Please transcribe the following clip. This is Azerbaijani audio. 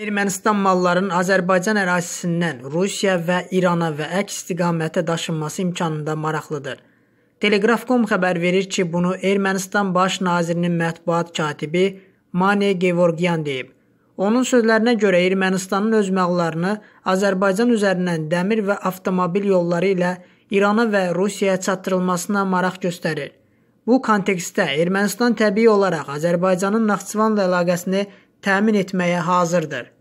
Ermənistan mallarının Azərbaycan ərazisindən Rusiya və İrana və əks istiqamətə daşınması imkanında maraqlıdır. Telegraf.com xəbər verir ki, bunu Ermənistan baş nazirinin mətbuat katibi Mane Gevorgyan deyib. Onun sözlərinə görə Ermənistanın öz mallarını Azərbaycan üzərindən dəmir və avtomobil yolları ilə İrana və Rusiyaya çatdırılmasına maraq göstərir. Bu kontekstdə Ermənistan təbii olaraq Azərbaycanın Naxçıvanla əlaqəsini təmin etməyə hazırdır.